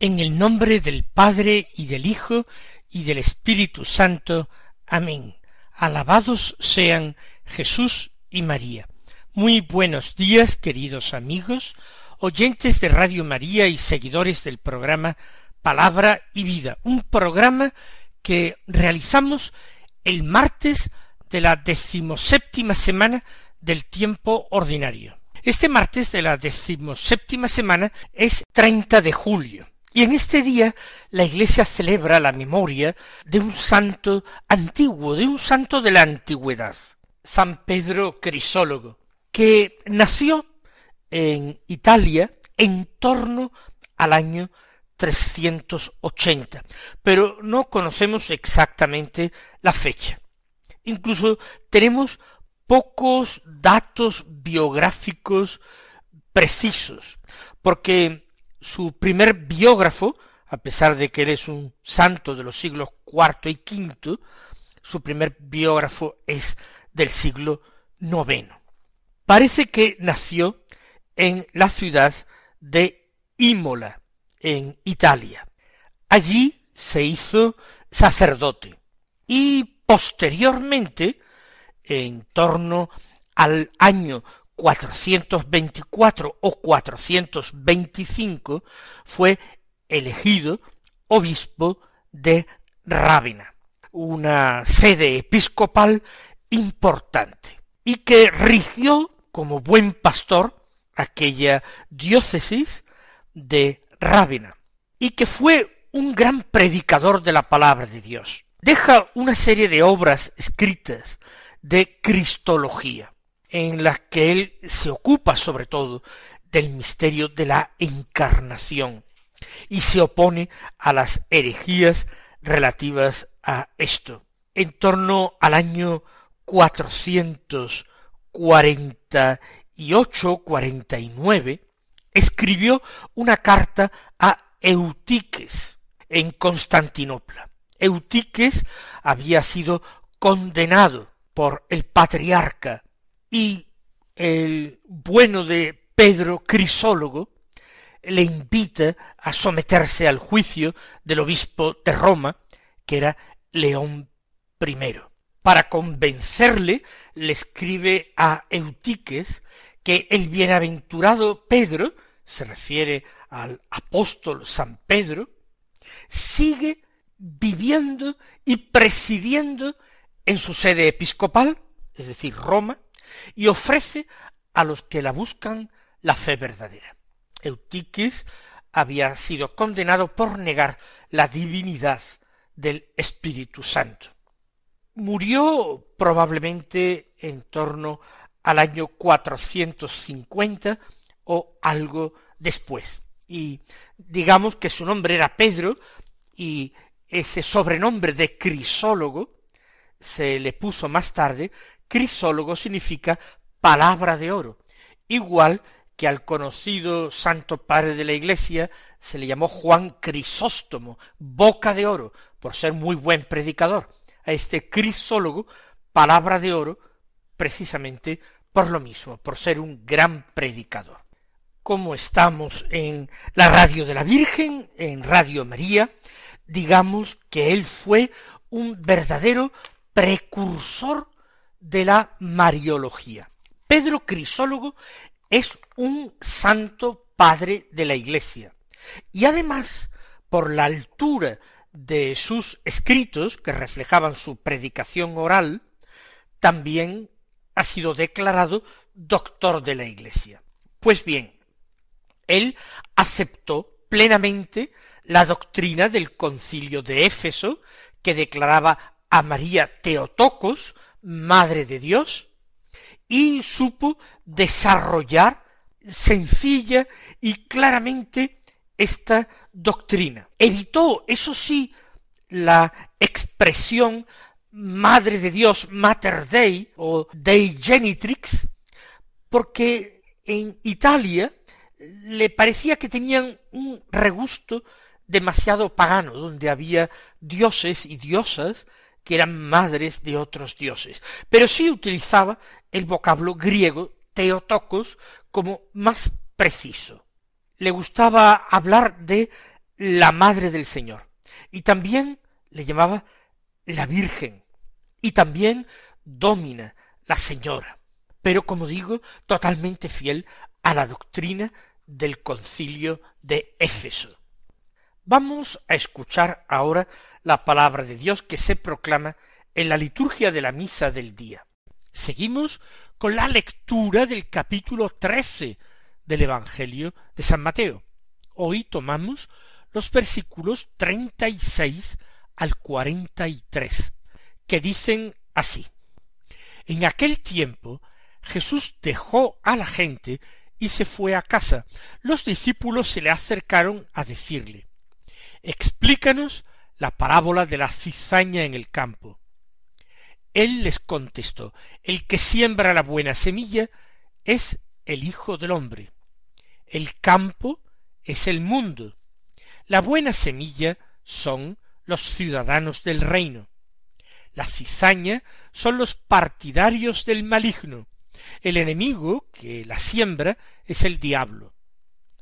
En el nombre del Padre y del Hijo y del Espíritu Santo. Amén. Alabados sean Jesús y María. Muy buenos días, queridos amigos, oyentes de Radio María y seguidores del programa Palabra y Vida, un programa que realizamos el martes de la decimoséptima semana del tiempo ordinario. Este martes de la decimoséptima semana es 30 de julio. Y en este día la Iglesia celebra la memoria de un santo antiguo, de un santo de la antigüedad, San Pedro Crisólogo, que nació en Italia en torno al año 380, pero no conocemos exactamente la fecha. Incluso tenemos pocos datos biográficos precisos, porque su primer biógrafo, a pesar de que él es un santo de los siglos IV y V, su primer biógrafo es del siglo IX. Parece que nació en la ciudad de Imola, en Italia. Allí se hizo sacerdote y posteriormente, en torno al año 424 o 425 fue elegido obispo de Rávena, una sede episcopal importante, y que rigió como buen pastor aquella diócesis de Rávena, y que fue un gran predicador de la palabra de Dios. Deja una serie de obras escritas de cristología en las que él se ocupa sobre todo del misterio de la encarnación y se opone a las herejías relativas a esto. En torno al año 448 nueve escribió una carta a Eutiques en Constantinopla. Eutiques había sido condenado por el patriarca y el bueno de Pedro Crisólogo le invita a someterse al juicio del obispo de Roma, que era León I. Para convencerle, le escribe a Eutiques que el bienaventurado Pedro, se refiere al apóstol San Pedro, sigue viviendo y presidiendo en su sede episcopal, es decir, Roma, y ofrece a los que la buscan la fe verdadera. Eutiquis había sido condenado por negar la divinidad del Espíritu Santo. Murió probablemente en torno al año 450 o algo después. Y digamos que su nombre era Pedro y ese sobrenombre de crisólogo se le puso más tarde Crisólogo significa palabra de oro, igual que al conocido santo padre de la Iglesia se le llamó Juan Crisóstomo, boca de oro, por ser muy buen predicador. A este crisólogo, palabra de oro, precisamente por lo mismo, por ser un gran predicador. Como estamos en la radio de la Virgen, en Radio María, digamos que él fue un verdadero precursor de la Mariología. Pedro Crisólogo es un santo padre de la Iglesia y además por la altura de sus escritos que reflejaban su predicación oral, también ha sido declarado doctor de la Iglesia. Pues bien, él aceptó plenamente la doctrina del concilio de Éfeso, que declaraba a María Teotocos Madre de Dios y supo desarrollar sencilla y claramente esta doctrina. Evitó, eso sí, la expresión Madre de Dios, Mater Dei o Dei Genitrix, porque en Italia le parecía que tenían un regusto demasiado pagano, donde había dioses y diosas que eran madres de otros dioses, pero sí utilizaba el vocablo griego teotocos como más preciso. Le gustaba hablar de la madre del Señor, y también le llamaba la Virgen, y también Domina, la Señora, pero como digo, totalmente fiel a la doctrina del concilio de Éfeso, Vamos a escuchar ahora la palabra de Dios que se proclama en la liturgia de la misa del día. Seguimos con la lectura del capítulo trece del Evangelio de San Mateo. Hoy tomamos los versículos treinta y seis al cuarenta y tres, que dicen así. En aquel tiempo Jesús dejó a la gente y se fue a casa. Los discípulos se le acercaron a decirle Explícanos la parábola de la cizaña en el campo. Él les contestó, el que siembra la buena semilla es el Hijo del Hombre. El campo es el mundo. La buena semilla son los ciudadanos del reino. La cizaña son los partidarios del maligno. El enemigo que la siembra es el diablo.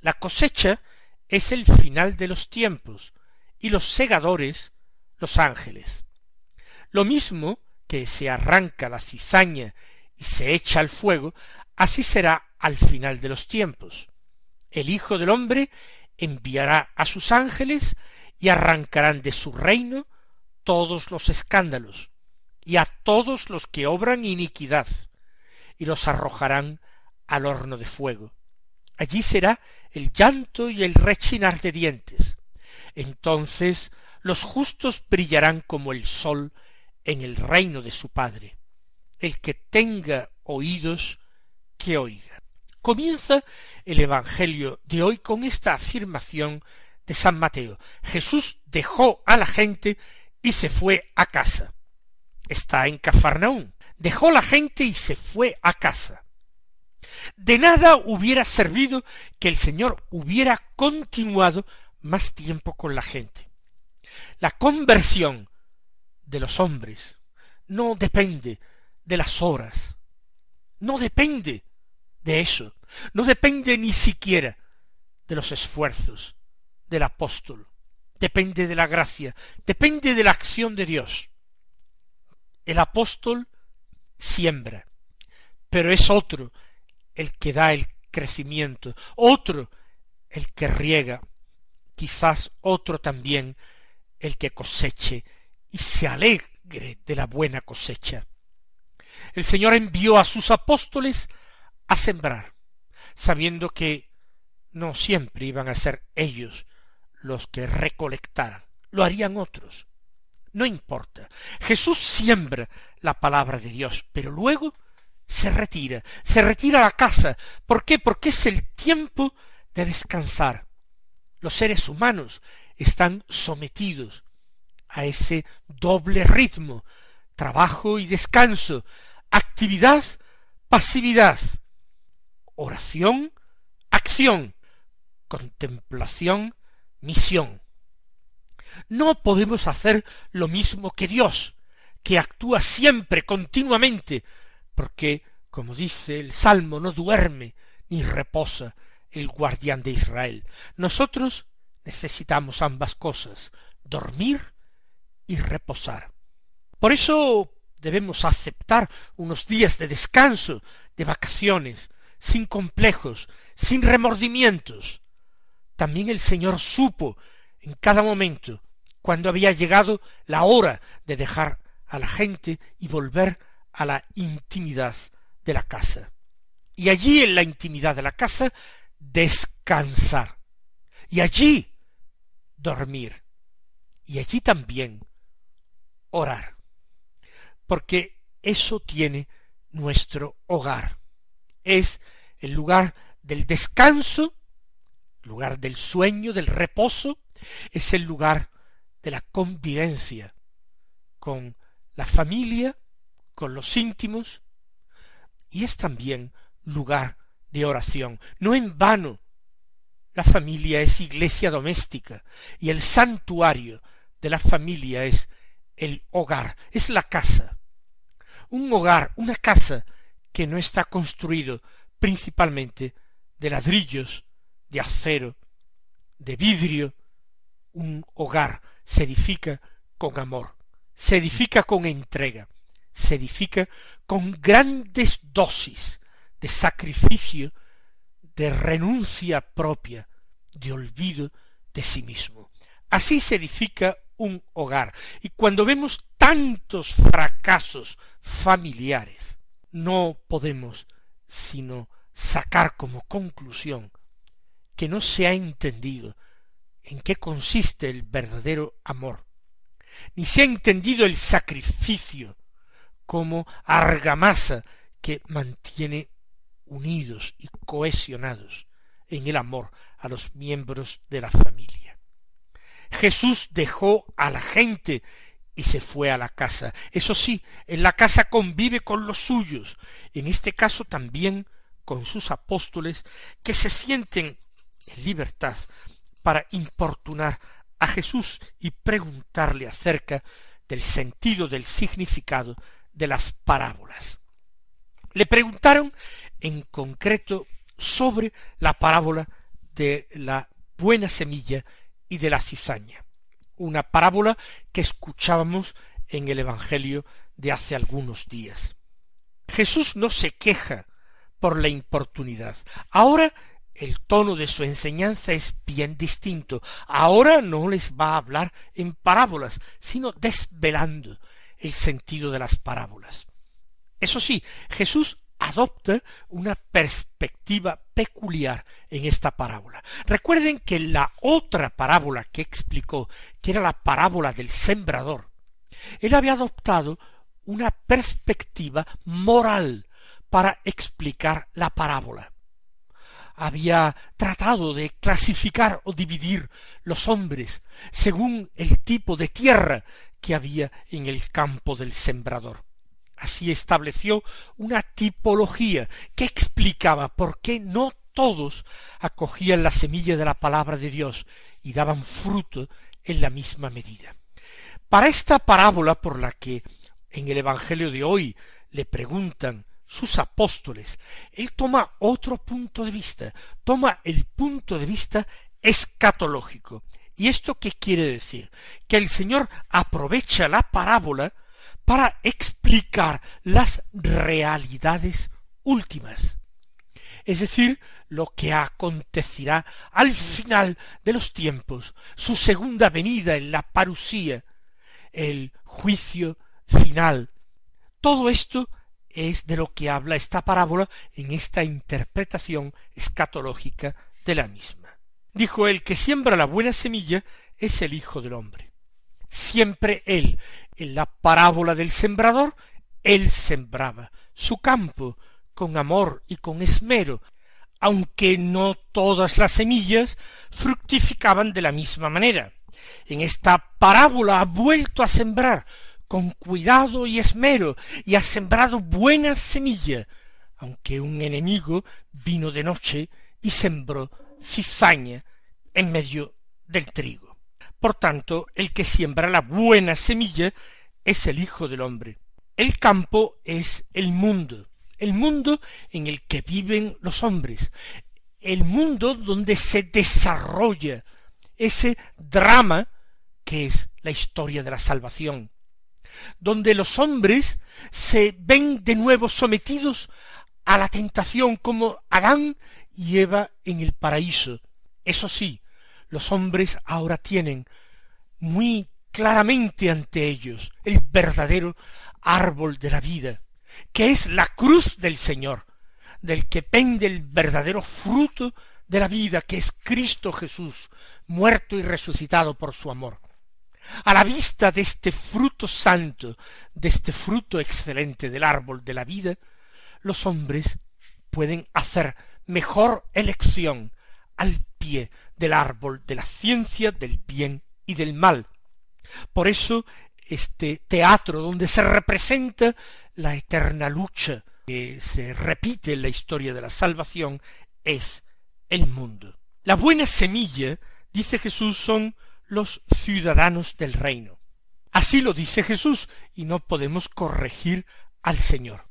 La cosecha es el final de los tiempos y los segadores los ángeles. Lo mismo que se arranca la cizaña y se echa al fuego, así será al final de los tiempos. El Hijo del Hombre enviará a sus ángeles y arrancarán de su reino todos los escándalos y a todos los que obran iniquidad y los arrojarán al horno de fuego. Allí será el llanto y el rechinar de dientes. Entonces los justos brillarán como el sol en el reino de su Padre. El que tenga oídos, que oiga. Comienza el Evangelio de hoy con esta afirmación de San Mateo. Jesús dejó a la gente y se fue a casa. Está en Cafarnaún. Dejó la gente y se fue a casa. De nada hubiera servido que el Señor hubiera continuado más tiempo con la gente. La conversión de los hombres no depende de las horas, no depende de eso, no depende ni siquiera de los esfuerzos del apóstol, depende de la gracia, depende de la acción de Dios. El apóstol siembra, pero es otro el que da el crecimiento, otro el que riega, quizás otro también el que coseche y se alegre de la buena cosecha. El Señor envió a sus apóstoles a sembrar, sabiendo que no siempre iban a ser ellos los que recolectaran, lo harían otros. No importa. Jesús siembra la palabra de Dios, pero luego se retira, se retira a la casa. ¿Por qué? Porque es el tiempo de descansar. Los seres humanos están sometidos a ese doble ritmo, trabajo y descanso, actividad, pasividad, oración, acción, contemplación, misión. No podemos hacer lo mismo que Dios, que actúa siempre, continuamente, porque, como dice el Salmo, no duerme ni reposa el guardián de Israel. Nosotros necesitamos ambas cosas, dormir y reposar. Por eso debemos aceptar unos días de descanso, de vacaciones, sin complejos, sin remordimientos. También el Señor supo en cada momento cuando había llegado la hora de dejar a la gente y volver a la intimidad de la casa. Y allí en la intimidad de la casa descansar. Y allí dormir. Y allí también orar. Porque eso tiene nuestro hogar. Es el lugar del descanso, lugar del sueño, del reposo, es el lugar de la convivencia con la familia, con los íntimos, y es también lugar de oración. No en vano la familia es iglesia doméstica, y el santuario de la familia es el hogar, es la casa. Un hogar, una casa que no está construido principalmente de ladrillos, de acero, de vidrio. Un hogar se edifica con amor, se edifica con entrega se edifica con grandes dosis de sacrificio, de renuncia propia, de olvido de sí mismo. Así se edifica un hogar. Y cuando vemos tantos fracasos familiares, no podemos sino sacar como conclusión que no se ha entendido en qué consiste el verdadero amor, ni se ha entendido el sacrificio como argamasa que mantiene unidos y cohesionados en el amor a los miembros de la familia. Jesús dejó a la gente y se fue a la casa. Eso sí, en la casa convive con los suyos, en este caso también con sus apóstoles, que se sienten en libertad para importunar a Jesús y preguntarle acerca del sentido, del significado de las parábolas. Le preguntaron en concreto sobre la parábola de la buena semilla y de la cizaña, una parábola que escuchábamos en el Evangelio de hace algunos días. Jesús no se queja por la importunidad. Ahora el tono de su enseñanza es bien distinto. Ahora no les va a hablar en parábolas, sino desvelando el sentido de las parábolas. Eso sí, Jesús adopta una perspectiva peculiar en esta parábola. Recuerden que la otra parábola que explicó, que era la parábola del sembrador, él había adoptado una perspectiva moral para explicar la parábola. Había tratado de clasificar o dividir los hombres según el tipo de tierra que había en el campo del sembrador. Así estableció una tipología que explicaba por qué no todos acogían la semilla de la palabra de Dios y daban fruto en la misma medida. Para esta parábola por la que en el Evangelio de hoy le preguntan sus apóstoles, él toma otro punto de vista, toma el punto de vista escatológico, ¿Y esto qué quiere decir? Que el Señor aprovecha la parábola para explicar las realidades últimas, es decir, lo que acontecerá al final de los tiempos, su segunda venida en la parusía, el juicio final. Todo esto es de lo que habla esta parábola en esta interpretación escatológica de la misma. Dijo, el que siembra la buena semilla es el Hijo del Hombre. Siempre él, en la parábola del sembrador, él sembraba su campo con amor y con esmero, aunque no todas las semillas fructificaban de la misma manera. En esta parábola ha vuelto a sembrar con cuidado y esmero y ha sembrado buena semilla, aunque un enemigo vino de noche y sembró cizaña en medio del trigo. Por tanto, el que siembra la buena semilla es el Hijo del Hombre. El campo es el mundo, el mundo en el que viven los hombres, el mundo donde se desarrolla ese drama que es la historia de la salvación, donde los hombres se ven de nuevo sometidos a la tentación como Adán y Eva en el paraíso. Eso sí, los hombres ahora tienen muy claramente ante ellos el verdadero árbol de la vida, que es la cruz del Señor, del que pende el verdadero fruto de la vida, que es Cristo Jesús, muerto y resucitado por su amor. A la vista de este fruto santo, de este fruto excelente del árbol de la vida, los hombres pueden hacer mejor elección al pie del árbol de la ciencia del bien y del mal. Por eso este teatro donde se representa la eterna lucha que se repite en la historia de la salvación es el mundo. La buena semilla, dice Jesús, son los ciudadanos del reino. Así lo dice Jesús y no podemos corregir al Señor.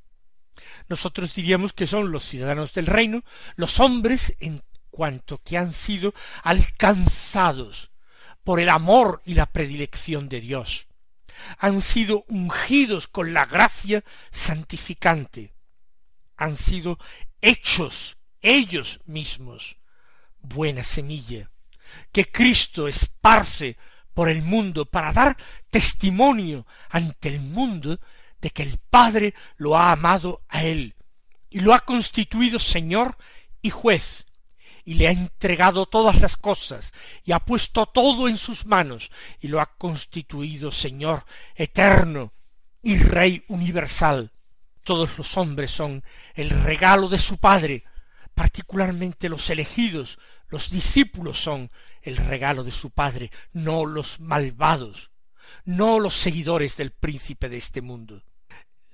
Nosotros diríamos que son los ciudadanos del reino, los hombres en cuanto que han sido alcanzados por el amor y la predilección de Dios. Han sido ungidos con la gracia santificante. Han sido hechos ellos mismos buena semilla que Cristo esparce por el mundo para dar testimonio ante el mundo de que el Padre lo ha amado a él y lo ha constituido Señor y juez y le ha entregado todas las cosas y ha puesto todo en sus manos y lo ha constituido Señor eterno y Rey universal. Todos los hombres son el regalo de su Padre, particularmente los elegidos, los discípulos son el regalo de su Padre, no los malvados, no los seguidores del príncipe de este mundo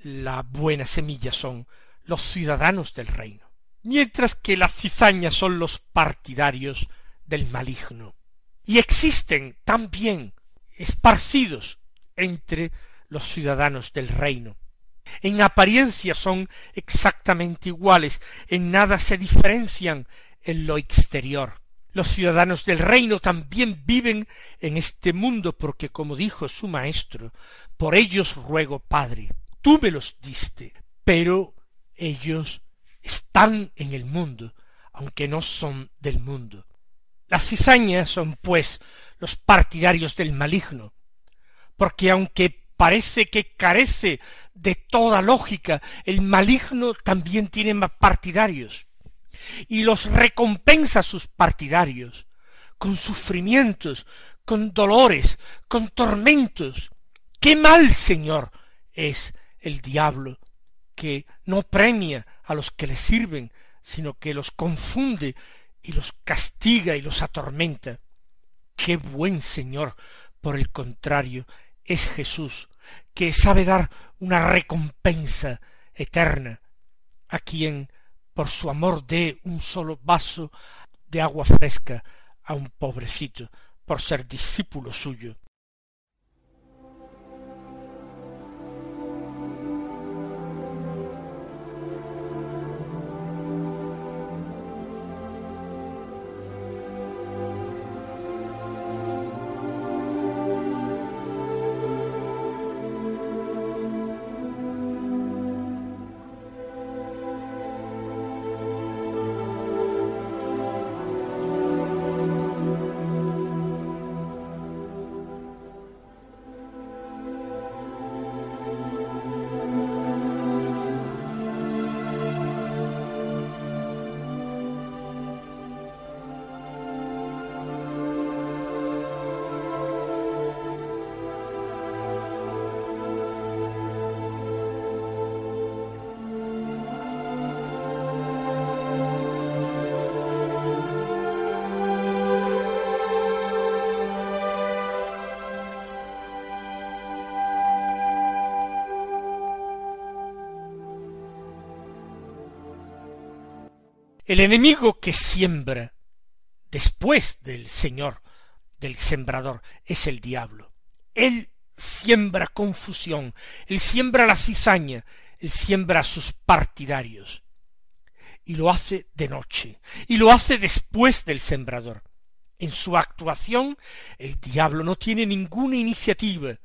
la buena semilla son los ciudadanos del reino, mientras que las cizañas son los partidarios del maligno. Y existen también esparcidos entre los ciudadanos del reino. En apariencia son exactamente iguales, en nada se diferencian en lo exterior. Los ciudadanos del reino también viven en este mundo porque, como dijo su maestro, por ellos ruego, Padre, tú me los diste, pero ellos están en el mundo, aunque no son del mundo. Las cizañas son, pues, los partidarios del maligno, porque aunque parece que carece de toda lógica, el maligno también tiene más partidarios, y los recompensa sus partidarios, con sufrimientos, con dolores, con tormentos. Qué mal, Señor, es el diablo, que no premia a los que le sirven, sino que los confunde y los castiga y los atormenta. Qué buen Señor, por el contrario, es Jesús, que sabe dar una recompensa eterna a quien por su amor dé un solo vaso de agua fresca a un pobrecito, por ser discípulo suyo. El enemigo que siembra después del Señor, del sembrador, es el diablo. Él siembra confusión, él siembra la cizaña, él siembra a sus partidarios. Y lo hace de noche, y lo hace después del sembrador. En su actuación, el diablo no tiene ninguna iniciativa,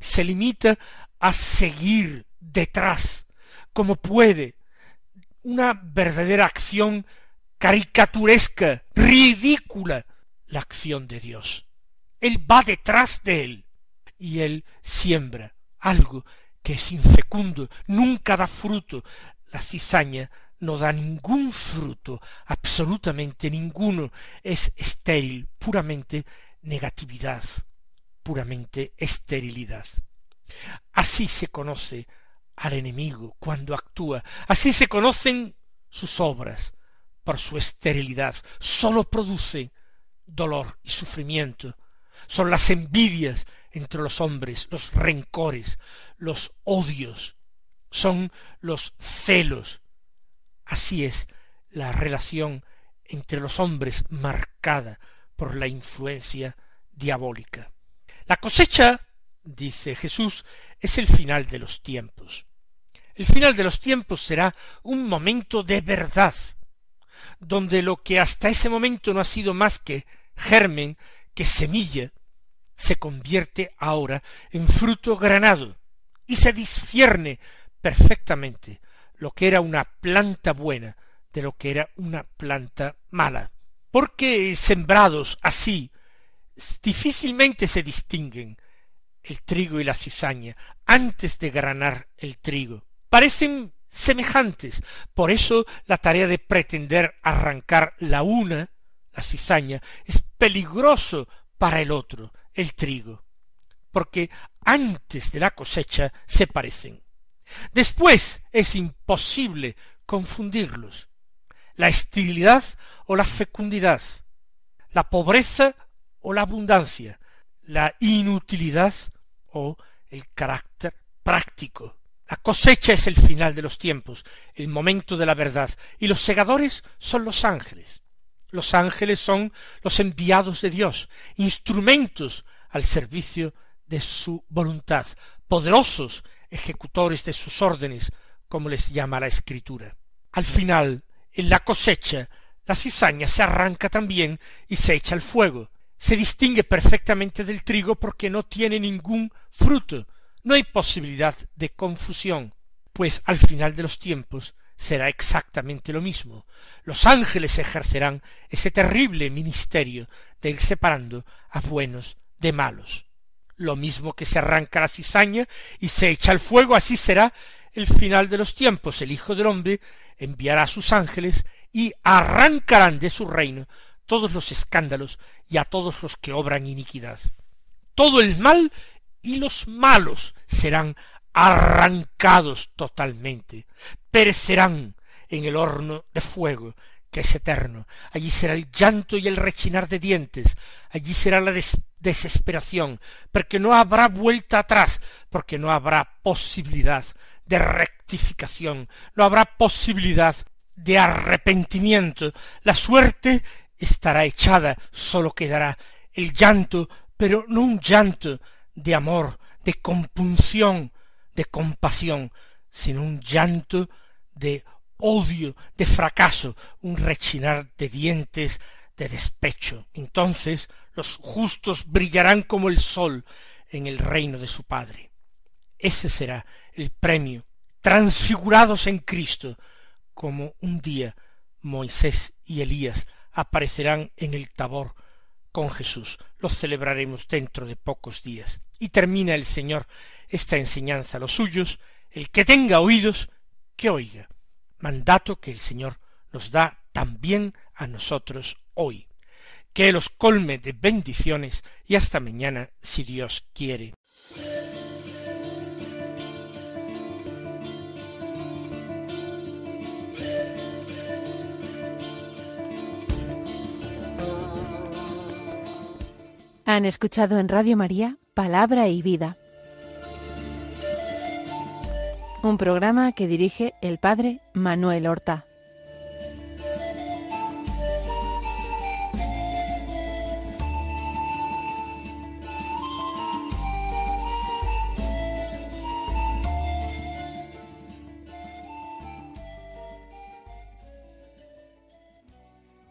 se limita a seguir detrás, como puede, una verdadera acción caricaturesca, ridícula, la acción de Dios. Él va detrás de él y él siembra algo que es infecundo, nunca da fruto. La cizaña no da ningún fruto, absolutamente ninguno. Es estéril, puramente negatividad, puramente esterilidad. Así se conoce al enemigo cuando actúa. Así se conocen sus obras por su esterilidad. Sólo produce dolor y sufrimiento. Son las envidias entre los hombres, los rencores, los odios, son los celos. Así es la relación entre los hombres marcada por la influencia diabólica. La cosecha, dice Jesús, es el final de los tiempos. El final de los tiempos será un momento de verdad, donde lo que hasta ese momento no ha sido más que germen, que semilla, se convierte ahora en fruto granado, y se discierne perfectamente lo que era una planta buena de lo que era una planta mala. Porque sembrados así, difícilmente se distinguen el trigo y la cizaña antes de granar el trigo parecen semejantes. Por eso la tarea de pretender arrancar la una, la cizaña, es peligroso para el otro, el trigo, porque antes de la cosecha se parecen. Después es imposible confundirlos. La esterilidad o la fecundidad, la pobreza o la abundancia, la inutilidad o el carácter práctico la cosecha es el final de los tiempos, el momento de la verdad, y los segadores son los ángeles. Los ángeles son los enviados de Dios, instrumentos al servicio de su voluntad, poderosos ejecutores de sus órdenes, como les llama la Escritura. Al final, en la cosecha, la cizaña se arranca también y se echa al fuego. Se distingue perfectamente del trigo porque no tiene ningún fruto, no hay posibilidad de confusión, pues al final de los tiempos será exactamente lo mismo. Los ángeles ejercerán ese terrible ministerio de ir separando a buenos de malos. Lo mismo que se arranca la cizaña y se echa al fuego, así será el final de los tiempos. El Hijo del Hombre enviará a sus ángeles y arrancarán de su reino todos los escándalos y a todos los que obran iniquidad. Todo el mal y los malos serán arrancados totalmente, perecerán en el horno de fuego que es eterno. Allí será el llanto y el rechinar de dientes, allí será la desesperación, porque no habrá vuelta atrás, porque no habrá posibilidad de rectificación, no habrá posibilidad de arrepentimiento. La suerte estará echada, solo quedará el llanto, pero no un llanto de amor, de compunción, de compasión, sino un llanto de odio, de fracaso, un rechinar de dientes, de despecho. Entonces los justos brillarán como el sol en el reino de su Padre. Ese será el premio, transfigurados en Cristo, como un día Moisés y Elías aparecerán en el tabor con Jesús. Los celebraremos dentro de pocos días. Y termina el Señor esta enseñanza a los suyos, el que tenga oídos, que oiga, mandato que el Señor nos da también a nosotros hoy. Que los colme de bendiciones y hasta mañana, si Dios quiere. Han escuchado en Radio María Palabra y Vida. Un programa que dirige el padre Manuel Horta.